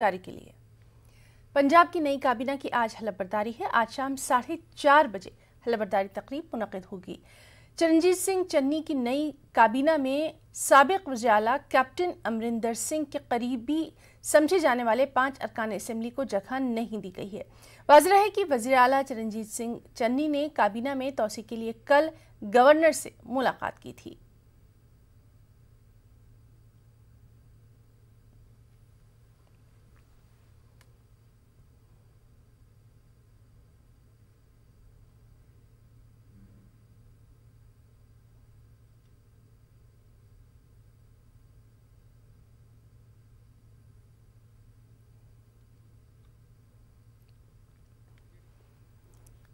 जानकारी के लिए पंजाब की नई काबीना की आज हलफबर्दारी है आज शाम साढ़े चार बजे हलफबर्दारी तकरीब मुनद होगी चरणजीत सिंह चन्नी की नई काबीना में सबक वजाला कैप्टन अमरिंदर सिंह के करीबी समझे जाने वाले पांच अरकान असम्बली को जगह नहीं दी गई है वाजह है कि वजी अला चरणजीत सिंह चन्नी ने काबीना में तोसी के लिए कल गवर्नर से मुलाकात की थी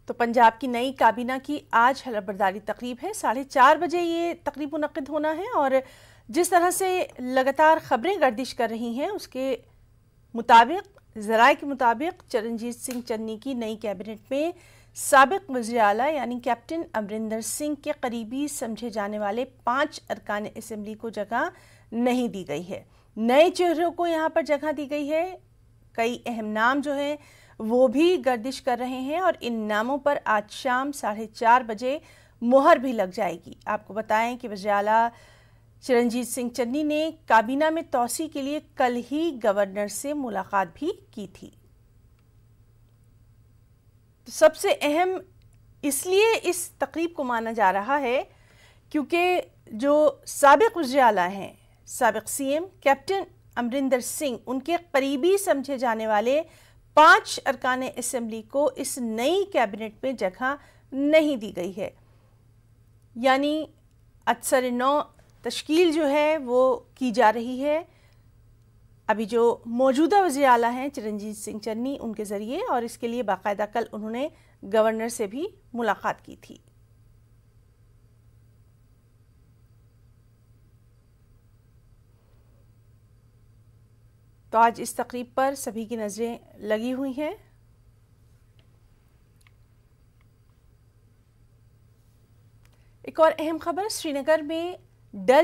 तो पंजाब की नई काबीना की आज हलफबरदारी तकरीब है साढ़े चार बजे ये तकरीब मुनद होना है और जिस तरह से लगातार खबरें गर्दिश कर रही हैं उसके मुताबिक जराए के मुताबिक चरणजीत सिंह चन्नी की नई कैबिनेट में सबक वजी अला यानी कैप्टन अमरिंदर सिंह के करीबी समझे जाने वाले पाँच अरकान इसम्बली को जगह नहीं दी गई है नए चेहरों को यहाँ पर जगह दी गई है कई अहम नाम जो हैं वो भी गर्दिश कर रहे हैं और इन नामों पर आज शाम साढ़े चार बजे मोहर भी लग जाएगी आपको बताएं कि वजाला चिरंजीत सिंह चन्नी ने काबीना में तोसी के लिए कल ही गवर्नर से मुलाकात भी की थी तो सबसे अहम इसलिए इस तकरीब को माना जा रहा है क्योंकि जो सबक उजाला हैं सबक सीएम कैप्टन अमरिंदर सिंह उनके करीबी समझे जाने वाले पांच अरकान असम्बली को इस नई कैबिनेट में जगह नहीं दी गई है यानी अक्सर नौ तश्कील जो है वो की जा रही है अभी जो मौजूदा वजी अला हैं चिरंजीत सिंह चन्नी उनके ज़रिए और इसके लिए बाकायदा कल उन्होंने गवर्नर से भी मुलाकात की थी तो आज इस तकरीब पर सभी की नज़रें लगी हुई हैं एक और अहम खबर श्रीनगर में डल